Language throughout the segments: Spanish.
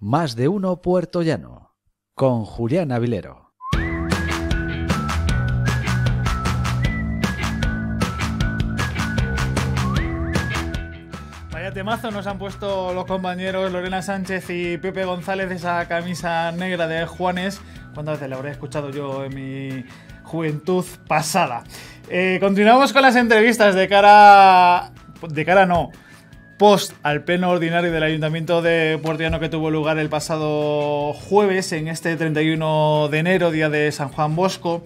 Más de uno Puerto Llano, con Julián Avilero. Vaya temazo nos han puesto los compañeros Lorena Sánchez y Pepe González esa camisa negra de Juanes. ¿Cuántas veces la habré escuchado yo en mi juventud pasada? Eh, continuamos con las entrevistas de cara. De cara no. Post al pleno ordinario del Ayuntamiento de Llano que tuvo lugar el pasado jueves, en este 31 de enero, día de San Juan Bosco.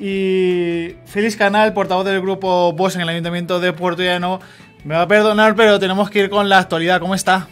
Y Félix Canal, portavoz del grupo Vox en el Ayuntamiento de Puerto Llano, me va a perdonar, pero tenemos que ir con la actualidad. ¿Cómo está?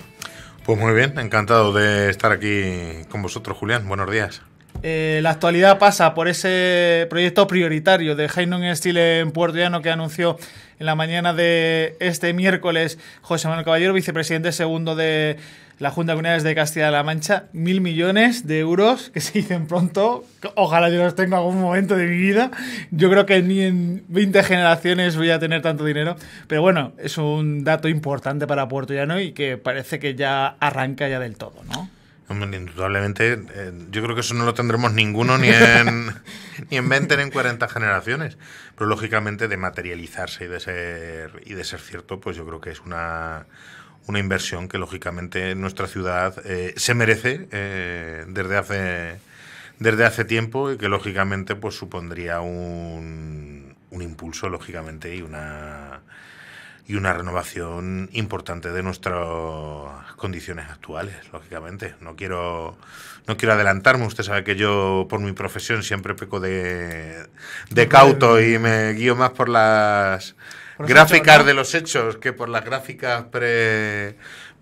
Pues muy bien, encantado de estar aquí con vosotros, Julián. Buenos días. Eh, la actualidad pasa por ese proyecto prioritario de Heinung Steel en Puerto Llano que anunció en la mañana de este miércoles José Manuel Caballero, vicepresidente segundo de la Junta de Comunidades de Castilla-La Mancha. Mil millones de euros que se dicen pronto. Ojalá yo los tenga en algún momento de mi vida. Yo creo que ni en 20 generaciones voy a tener tanto dinero. Pero bueno, es un dato importante para Puerto Llano y que parece que ya arranca ya del todo, ¿no? indudablemente, eh, yo creo que eso no lo tendremos ninguno ni en, ni en 20 ni en 40 generaciones. Pero lógicamente de materializarse y de ser, y de ser cierto, pues yo creo que es una, una inversión que lógicamente nuestra ciudad eh, se merece eh, desde, hace, desde hace tiempo y que lógicamente pues supondría un, un impulso, lógicamente, y una y una renovación importante de nuestras condiciones actuales, lógicamente. No quiero, no quiero adelantarme, usted sabe que yo por mi profesión siempre peco de, de cauto y me guío más por las gráficas de los hechos que por las gráficas pre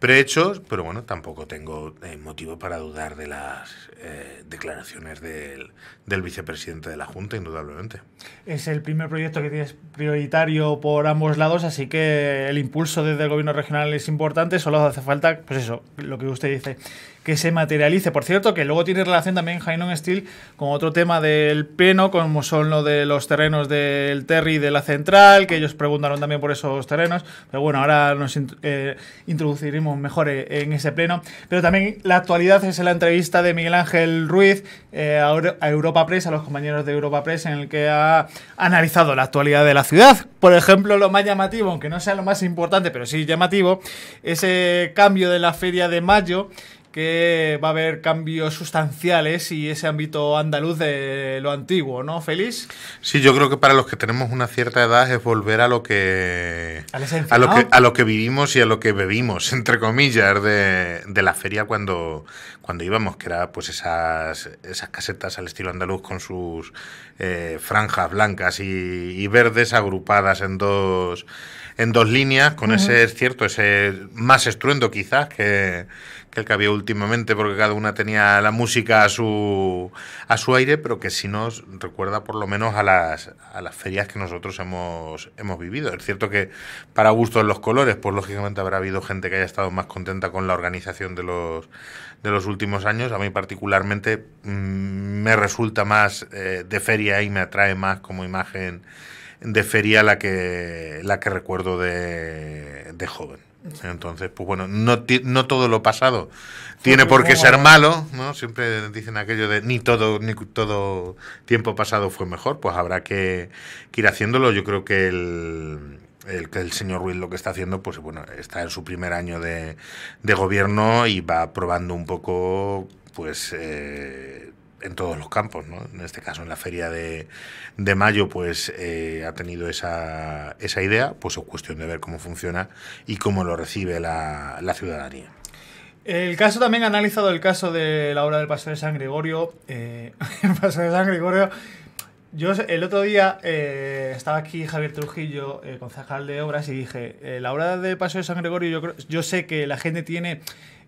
prehechos, pero bueno, tampoco tengo eh, motivo para dudar de las eh, declaraciones del, del, vicepresidente de la Junta, indudablemente. Es el primer proyecto que tienes prioritario por ambos lados, así que el impulso desde el gobierno regional es importante, solo hace falta, pues eso, lo que usted dice, que se materialice. Por cierto, que luego tiene relación también Hainon Steel con otro tema del pleno, como son lo de los terrenos del Terry de la central, que ellos preguntaron también por esos terrenos. Pero bueno, ahora nos eh, introduciremos mejor eh, en ese pleno. Pero también la actualidad es la entrevista de Miguel Ángel Ruiz eh, a Europa Press, a los compañeros de Europa Press, en el que ha analizado la actualidad de la ciudad. Por ejemplo, lo más llamativo, aunque no sea lo más importante, pero sí llamativo, ese cambio de la feria de mayo que va a haber cambios sustanciales y ese ámbito andaluz de lo antiguo, ¿no, Félix? Sí, yo creo que para los que tenemos una cierta edad es volver a lo que a, lo que vivimos y a lo que bebimos, entre comillas, de, la feria cuando, cuando íbamos, que era pues esas, esas casetas al estilo andaluz con sus eh, franjas blancas y, verdes agrupadas en dos en dos líneas, con ese, cierto, ese más estruendo quizás que, que el que había últimamente, porque cada una tenía la música a su, a su aire, pero que si nos recuerda por lo menos a las, a las ferias que nosotros hemos, hemos vivido. Es cierto que para gustos los colores, pues lógicamente habrá habido gente que haya estado más contenta con la organización de los, de los últimos años. A mí particularmente mm, me resulta más eh, de feria y me atrae más como imagen de feria la que, la que recuerdo de, de joven. Entonces, pues bueno, no, no todo lo pasado tiene por qué ser malo, ¿no? Siempre dicen aquello de ni todo, ni todo tiempo pasado fue mejor, pues habrá que, ir haciéndolo. Yo creo que el, el señor Ruiz lo que está haciendo, pues bueno, está en su primer año de, gobierno y va probando un poco, pues... Eh, en todos los campos, ¿no? En este caso, en la feria de, mayo, pues eh, ha tenido esa, idea, pues es cuestión de ver cómo funciona y cómo lo recibe la, ciudadanía. El caso también ha analizado el caso de la obra del Paso de San Gregorio. Eh, el Paso de San Gregorio. Yo el otro día eh, estaba aquí Javier Trujillo, concejal de obras, y dije, la obra del Paso de San Gregorio, yo, yo sé que la gente tiene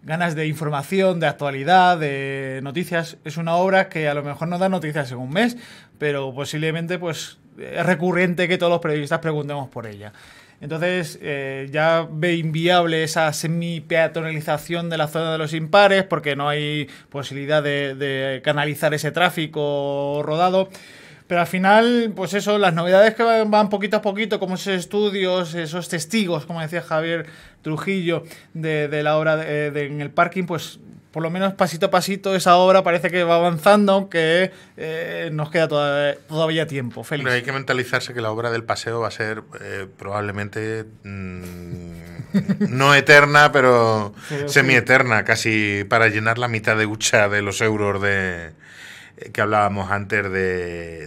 ganas de información, de actualidad, de noticias. Es una obra que a lo mejor no da noticias en un mes, pero posiblemente pues es recurrente que todos los periodistas preguntemos por ella. Entonces eh, ya ve inviable esa semi-peatonalización de la zona de los impares porque no hay posibilidad de canalizar ese tráfico rodado. Pero al final, pues eso, las novedades que van poquito a poquito, como esos estudios, esos testigos, como decía Javier Trujillo, de, la obra en el parking, pues por lo menos pasito a pasito esa obra parece que va avanzando, aunque eh, nos queda todavía tiempo. Félix. Pero hay que mentalizarse que la obra del paseo va a ser eh, probablemente mm, no eterna, pero semi-eterna, casi para llenar la mitad de hucha de los euros de que hablábamos antes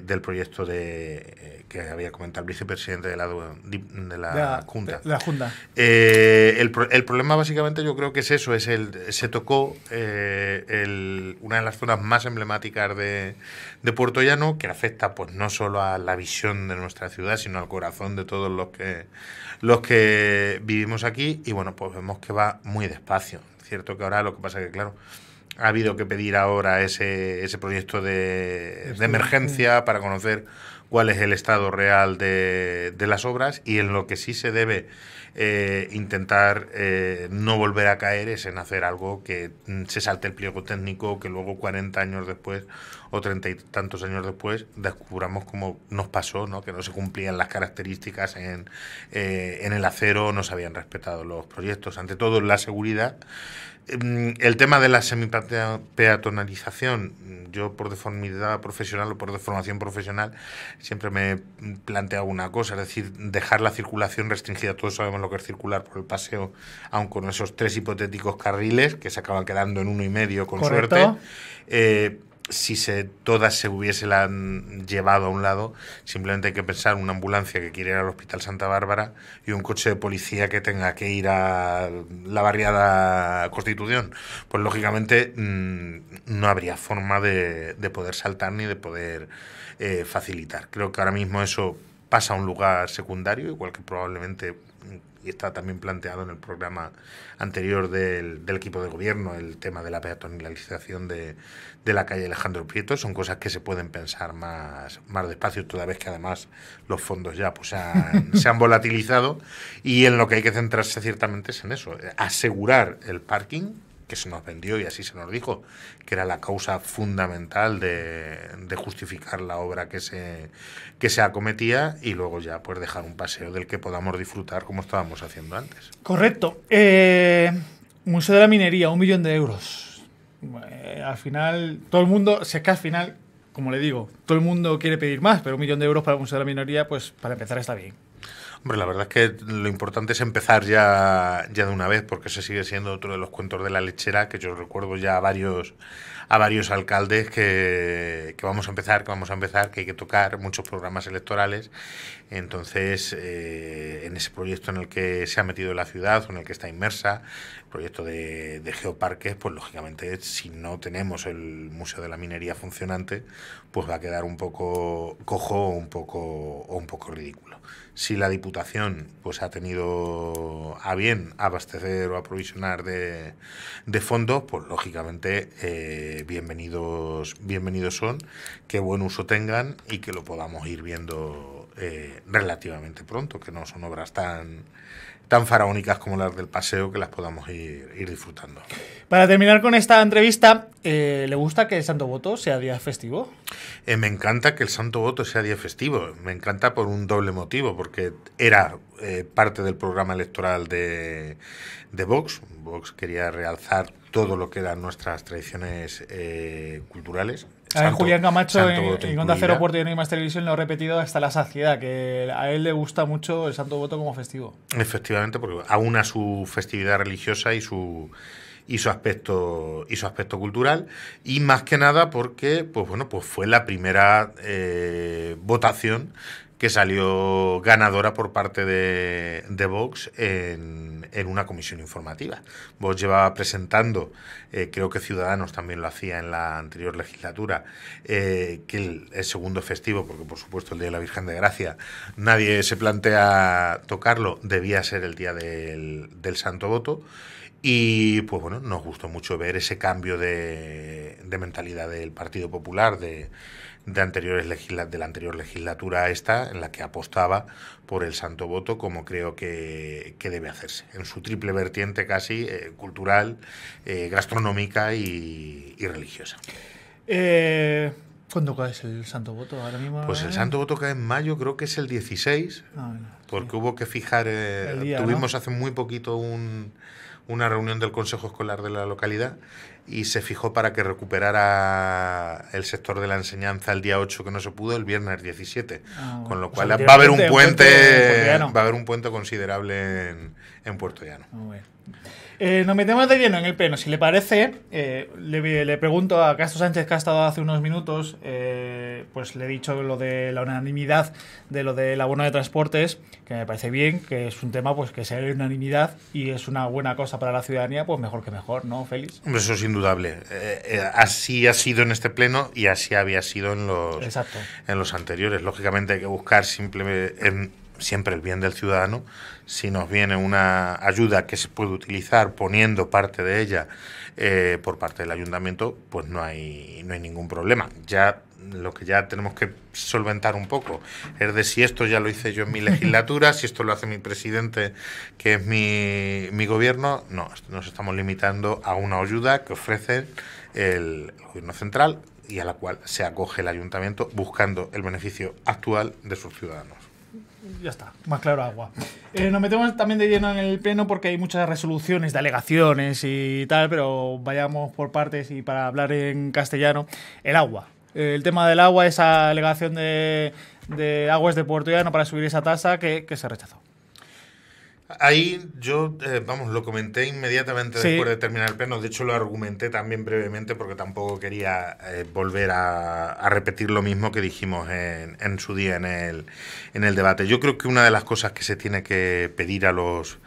del proyecto de eh, que había comentado el vicepresidente de la, de la, Junta. la junta. Eh, el, problema básicamente yo creo que es eso, es el se tocó eh, una de las zonas más emblemáticas de, de Puerto Llano, que afecta pues no solo a la visión de nuestra ciudad, sino al corazón de todos los que, los que vivimos aquí y bueno, pues vemos que va muy despacio. Cierto que ahora lo que pasa es que claro ha habido que pedir ahora ese, proyecto de, emergencia para conocer cuál es el estado real de, las obras y en lo que sí se debe eh, intentar eh, no volver a caer es en hacer algo que mm, se salte el pliego técnico, que luego 40 años después o 30 y tantos años después descubramos cómo nos pasó, ¿no? que no se cumplían las características en, eh, en el acero, no se habían respetado los proyectos. Ante todo, la seguridad Mm, el tema de la semipeatonalización, mm, yo por deformidad profesional o por deformación profesional siempre me planteo una cosa, es decir, dejar la circulación restringida. Todos sabemos lo que es circular por el paseo, aun con esos tres hipotéticos carriles que se acaban quedando en uno y medio con suerte. Eh, si se, todas se hubiesen llevado a un lado, simplemente hay que pensar una ambulancia que quiere ir al Hospital Santa Bárbara y un coche de policía que tenga que ir a la barriada Constitución. Pues lógicamente mm, no habría forma de, poder saltar ni de poder eh, facilitar. Creo que ahora mismo eso pasa a un lugar secundario, igual que probablemente y está también planteado en el programa anterior del, equipo de gobierno, el tema de la peatonalización de, la calle Alejandro Prieto, son cosas que se pueden pensar más, más despacio, toda vez que además los fondos ya pues, se han volatilizado y en lo que hay que centrarse ciertamente es en eso, asegurar el parking que se nos vendió y así se nos dijo, que era la causa fundamental de, justificar la obra que se, se acometía y luego ya pues dejar un paseo del que podamos disfrutar como estábamos haciendo antes. Correcto. Eh, Museo de la Minería, un millón de euros. Eh, al final, todo el mundo, se es que al final, como le digo, todo el mundo quiere pedir más, pero un millón de euros para el Museo de la Minería, pues para empezar está bien. Hombre, la verdad es que lo importante es empezar ya, ya de una vez, porque ese sigue siendo otro de los cuentos de la lechera, que yo recuerdo ya a varios, a varios alcaldes que, vamos a empezar, que vamos a empezar, que hay que tocar muchos programas electorales. Entonces, eh, en ese proyecto en el que se ha metido la ciudad, en el que está inmersa, el proyecto de, geoparques, pues lógicamente si no tenemos el Museo de la Minería funcionante, pues va a quedar un poco cojo un poco, o un poco ridículo si la Diputación pues ha tenido a bien abastecer o aprovisionar de, de fondos, pues lógicamente eh, bienvenidos, bienvenidos son, que buen uso tengan y que lo podamos ir viendo eh, relativamente pronto, que no son obras tan tan faraónicas como las del paseo que las podamos ir, disfrutando. Para terminar con esta entrevista, eh, ¿le gusta que el Santo Voto sea día festivo? Eh, me encanta que el Santo Voto sea día festivo. Me encanta por un doble motivo, porque era eh, parte del programa electoral de, Vox. Vox quería realzar todo lo que eran nuestras tradiciones culturales, a ver, Julián Camacho en, Contra Cero Puerto y Más Televisión lo ha repetido hasta la saciedad, que a él le gusta mucho el Santo Voto como festivo. Efectivamente, porque aúna su festividad religiosa y su y su aspecto y su aspecto cultural y más que nada porque pues bueno pues fue la primera eh, votación que salió ganadora por parte de, de Vox en, una comisión informativa. Vox llevaba presentando, eh, creo que Ciudadanos también lo hacía en la anterior legislatura, eh, que el, segundo festivo, porque por supuesto el Día de la Virgen de Gracia, nadie se plantea tocarlo, debía ser el Día del, del Santo Voto. Y pues bueno, nos gustó mucho ver ese cambio de, mentalidad del Partido Popular de, anteriores de la anterior legislatura a esta, en la que apostaba por el santo voto, como creo que, debe hacerse, en su triple vertiente casi eh, cultural, eh, gastronómica y, religiosa. Eh, ¿Cuándo cae el santo voto ahora mismo? Pues el santo voto cae en mayo, creo que es el 16, ah, porque hubo que fijar, eh, tuvimos hace muy poquito un una reunión del Consejo Escolar de la localidad y se fijó para que recuperara el sector de la enseñanza el día 8 que no se pudo, el viernes 17. Ah, Con lo cual va a haber un puente, va a haber un puente considerable en, en Puerto Llano. Eh, nos metemos de lleno en el pleno. Si le parece, eh, le, pregunto a Castro Sánchez, que ha estado hace unos minutos, eh, pues le he dicho lo de la unanimidad de lo la abono de transportes, que me parece bien, que es un tema pues que sea de unanimidad y es una buena cosa para la ciudadanía, pues mejor que mejor, ¿no, Félix? Eso es indudable. así ha sido en este pleno y así había sido en los, en los anteriores. Lógicamente hay que buscar simplemente... En, siempre el bien del ciudadano, si nos viene una ayuda que se puede utilizar poniendo parte de ella eh, por parte del ayuntamiento, pues no hay, no hay ningún problema. Ya lo que ya tenemos que solventar un poco es de si esto ya lo hice yo en mi legislatura, si esto lo hace mi presidente, que es mi, mi gobierno. No, nos estamos limitando a una ayuda que ofrece el gobierno central y a la cual se acoge el ayuntamiento buscando el beneficio actual de sus ciudadanos ya está, más claro agua. Eh, nos metemos también de lleno en el pleno porque hay muchas resoluciones de alegaciones y tal, pero vayamos por partes y para hablar en castellano, el agua. Eh, el tema del agua, esa alegación de, aguas de Puerto Llano para subir esa tasa que se rechazó. Ahí yo, eh, vamos, lo comenté inmediatamente después de terminar el pleno. De hecho, lo argumenté también brevemente porque tampoco quería eh, volver a, repetir lo mismo que dijimos en, su día en el, debate. Yo creo que una de las cosas que se tiene que pedir a los,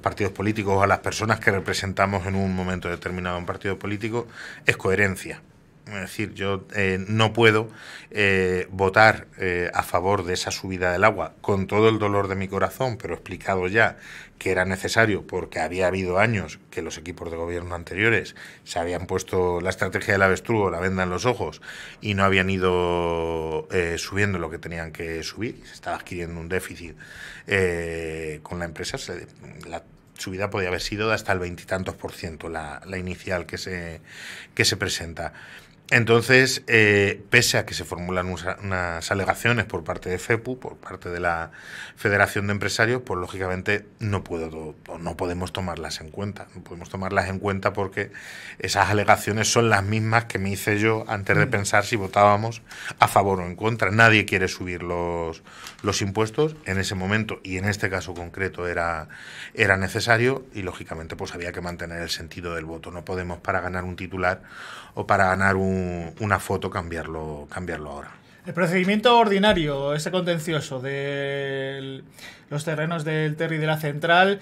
partidos políticos o a las personas que representamos en un momento determinado un partido político es coherencia. Es decir, yo eh, no puedo eh, votar eh, a favor de esa subida del agua con todo el dolor de mi corazón, pero explicado ya que era necesario porque había habido años que los equipos de gobierno anteriores se habían puesto la estrategia del avestruo, la venda en los ojos, y no habían ido subiendo lo que tenían que subir. Se estaba adquiriendo un déficit con la empresa. la, subida podía haber sido de hasta el veintitantos por ciento, la, la inicial que se, que se presenta. Entonces, eh, pese a que se formulan unas alegaciones por parte de FEPU, por parte de la Federación de Empresarios, pues lógicamente no, puedo, no podemos tomarlas en cuenta. No podemos tomarlas en cuenta porque esas alegaciones son las mismas que me hice yo antes de mm. pensar si votábamos a favor o en contra. Nadie quiere subir los, los impuestos en ese momento y en este caso concreto era, era necesario y lógicamente pues había que mantener el sentido del voto. No podemos para ganar un titular o para ganar un una foto cambiarlo, cambiarlo ahora. El procedimiento ordinario, ese contencioso de los terrenos del Terry de la Central,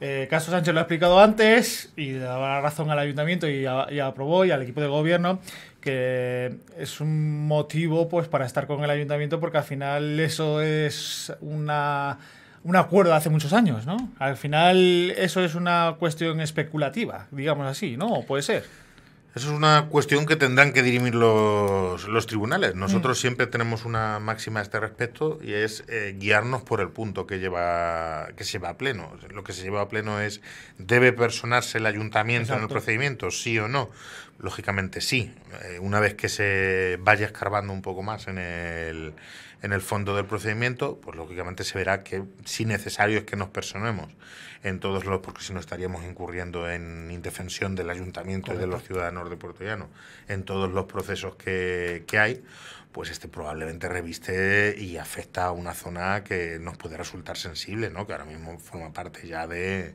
eh, Caso Sánchez lo ha explicado antes y daba razón al ayuntamiento y, aprobó y al equipo de gobierno que es un motivo pues para estar con el ayuntamiento porque al final eso es una, un acuerdo de hace muchos años, ¿no? Al final eso es una cuestión especulativa, digamos así, ¿no? Puede ser. Eso es una cuestión que tendrán que dirimir los, los tribunales. Nosotros mm. siempre tenemos una máxima a este respecto y es eh, guiarnos por el punto que lleva que se va a pleno. Lo que se lleva a pleno es debe personarse el ayuntamiento en el procedimiento, sí o no. Lógicamente sí. Eh, una vez que se vaya escarbando un poco más en el en el fondo del procedimiento, pues lógicamente se verá que si necesario es que nos personemos en todos los, porque si no estaríamos incurriendo en indefensión del ayuntamiento y de los ciudadanos de Puerto Llano, en todos los procesos que, hay, pues este probablemente reviste y afecta a una zona que nos puede resultar sensible, ¿no? que ahora mismo forma parte ya de...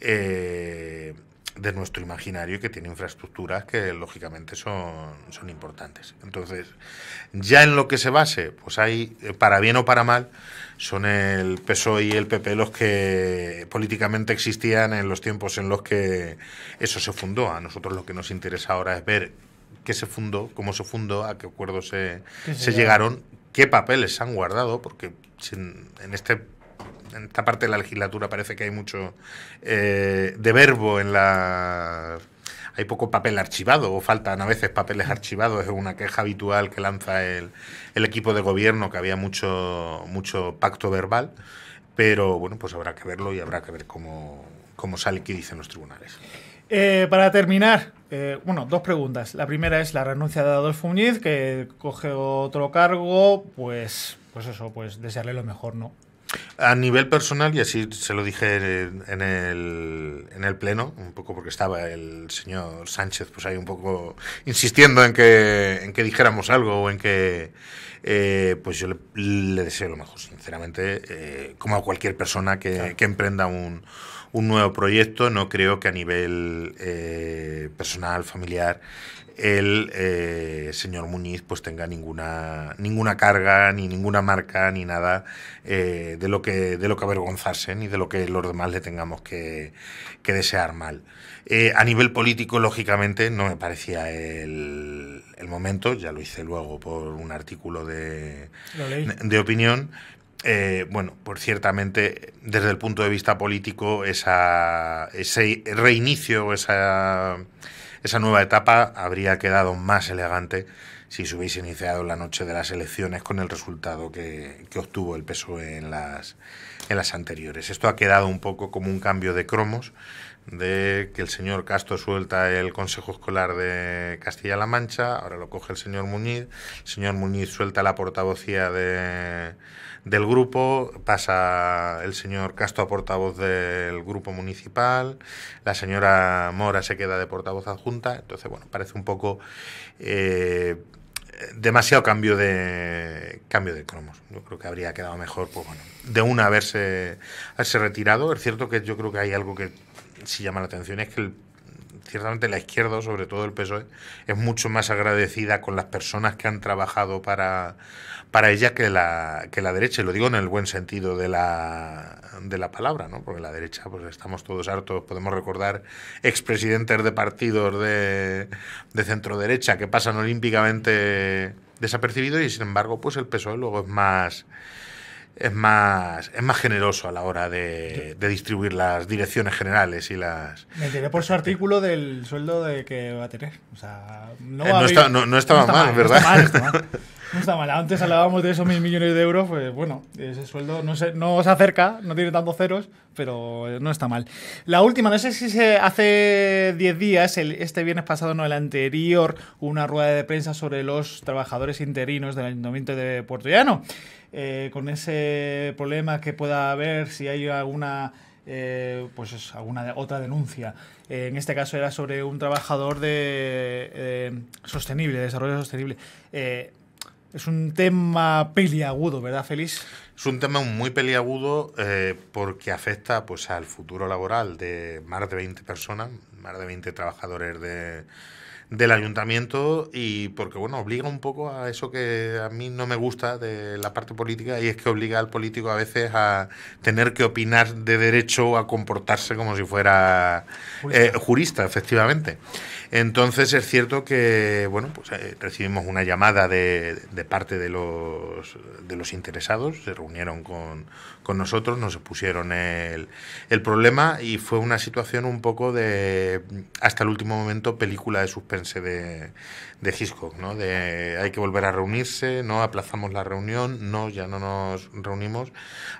Eh, de nuestro imaginario y que tiene infraestructuras que lógicamente son, son importantes. Entonces, ya en lo que se base, pues hay, eh, para bien o para mal, son el PSOE y el PP los que políticamente existían en los tiempos en los que eso se fundó. A nosotros lo que nos interesa ahora es ver qué se fundó, cómo se fundó, a qué acuerdos se, se llegaron, qué papeles se han guardado, porque en este en esta parte de la legislatura parece que hay mucho eh, de verbo en la hay poco papel archivado o faltan a veces papeles archivados. Es una queja habitual que lanza el, el, equipo de gobierno, que había mucho, mucho pacto verbal. Pero bueno, pues habrá que verlo y habrá que ver cómo, sale y qué dicen los tribunales. Eh, para terminar, eh, bueno, dos preguntas. La primera es la renuncia de Adolfo Muñiz, que coge otro cargo, pues, pues eso, pues desearle lo mejor, ¿no? A nivel personal, y así se lo dije en el, en el pleno, un poco porque estaba el señor Sánchez, pues ahí un poco insistiendo en que, en que dijéramos algo o en que. Eh, pues yo le, deseo lo mejor, sinceramente, eh, como a cualquier persona que, que emprenda un, un nuevo proyecto. No creo que a nivel eh, personal, familiar, el eh, señor Muñiz pues tenga ninguna ninguna carga ni ninguna marca ni nada eh, de lo que de lo que avergonzarse ni de lo que los demás le tengamos que, que desear mal a nivel político lógicamente no me parecía el, el, momento ya lo hice luego por un artículo de, de opinión eh, bueno, por ciertamente, desde el punto de vista político, esa, ese reinicio, esa, nueva etapa habría quedado más elegante si se hubiese iniciado la noche de las elecciones con el resultado que, obtuvo el PSOE en las, en las anteriores. Esto ha quedado un poco como un cambio de cromos de que el señor Castro suelta el Consejo Escolar de Castilla-La Mancha, ahora lo coge el señor Muñiz, el señor Muñiz suelta la portavocía de, del grupo, pasa el señor Castro a portavoz del grupo municipal, la señora Mora se queda de portavoz adjunta, entonces bueno, parece un poco eh, demasiado cambio de cambio de cromos. Yo creo que habría quedado mejor, pues bueno, de una haberse, haberse retirado. Es cierto que yo creo que hay algo que si llama la atención es que ciertamente la izquierda, sobre todo el PSOE, es mucho más agradecida con las personas que han trabajado para, para ella que la, que la derecha. Y lo digo en el buen sentido de la, de la palabra, ¿no? porque la derecha, pues estamos todos hartos, podemos recordar expresidentes de partidos de, de centro derecha que pasan olímpicamente desapercibidos y sin embargo, pues el PSOE luego es más es más, es más generoso a la hora de, distribuir las direcciones generales y las. Me enteré por su artículo del sueldo de que va a tener. O sea, no, estaba mal, ¿verdad? No está mal. Antes hablábamos de esos mil millones de euros, pues bueno, ese sueldo no se, no se acerca, no tiene tantos ceros, pero eh, no está mal. La última, no sé si se hace 10 días, el, este viernes pasado, no el anterior, una rueda de prensa sobre los trabajadores interinos del Ayuntamiento de Puerto Llano. Eh, con ese problema que pueda haber, si hay alguna. Eh, pues alguna otra denuncia. en este caso era sobre un trabajador de sostenible, de desarrollo sostenible. Es un tema peliagudo, ¿verdad, Feliz? Es un tema muy peliagudo eh, porque afecta pues, al futuro laboral de más de 20 personas, más de 20 trabajadores de, del ayuntamiento y porque bueno obliga un poco a eso que a mí no me gusta de la parte política y es que obliga al político a veces a tener que opinar de derecho a comportarse como si fuera eh, jurista, efectivamente entonces es cierto que bueno pues eh, recibimos una llamada de, de, parte de los de los interesados se reunieron con, con nosotros nos pusieron el, el problema y fue una situación un poco de hasta el último momento película de suspensión de, de ¿no? De hay que volver a reunirse, no aplazamos la reunión, no, ya no nos reunimos,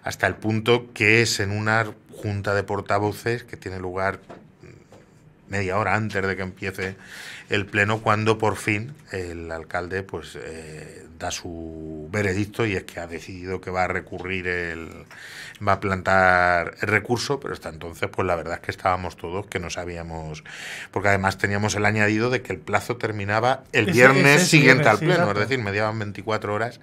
hasta el punto que es en una junta de portavoces que tiene lugar media hora antes de que empiece el pleno, cuando por fin el alcalde pues eh, da su veredicto y es que ha decidido que va a recurrir el va a plantar el recurso, pero hasta entonces pues la verdad es que estábamos todos que no sabíamos, porque además teníamos el añadido de que el plazo terminaba el viernes siguiente al pleno, es decir, mediaban 24 horas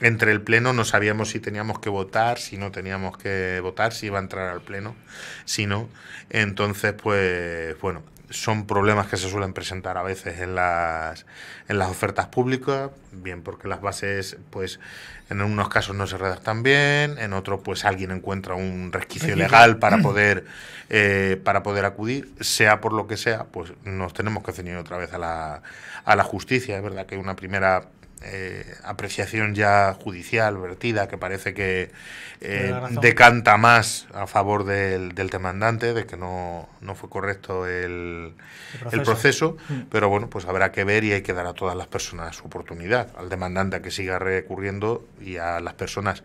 entre el Pleno no sabíamos si teníamos que votar, si no teníamos que votar, si iba a entrar al Pleno, si no. Entonces, pues bueno, son problemas que se suelen presentar a veces en las, en las ofertas públicas, bien porque las bases, pues en unos casos no se redactan bien, en otros pues alguien encuentra un resquicio legal para poder, eh, para poder acudir, sea por lo que sea, pues nos tenemos que ceñir otra vez a la, a la justicia. Es verdad que una primera eh, apreciación ya judicial, vertida, que parece que eh, decanta más a favor del, demandante, de que no, fue correcto el, el proceso. Mm. Pero bueno, pues habrá que ver y hay que dar a todas las personas su oportunidad, al demandante a que siga recurriendo y a las personas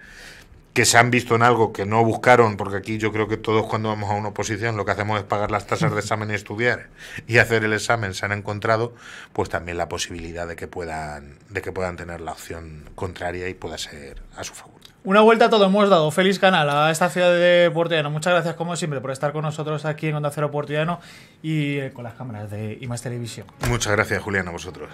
que se han visto en algo que no buscaron, porque aquí yo creo que todos cuando vamos a una oposición lo que hacemos es pagar las tasas de examen y estudiar y hacer el examen, se han encontrado pues también la posibilidad de que puedan, de que puedan tener la opción contraria y pueda ser a su favor. Una vuelta a todo hemos dado. Feliz canal a esta ciudad de Puerto Llano. Muchas gracias, como siempre, por estar con nosotros aquí en Onda Cero Llano y eh, con las cámaras de IMAX Televisión. Muchas gracias, Julián, a vosotros.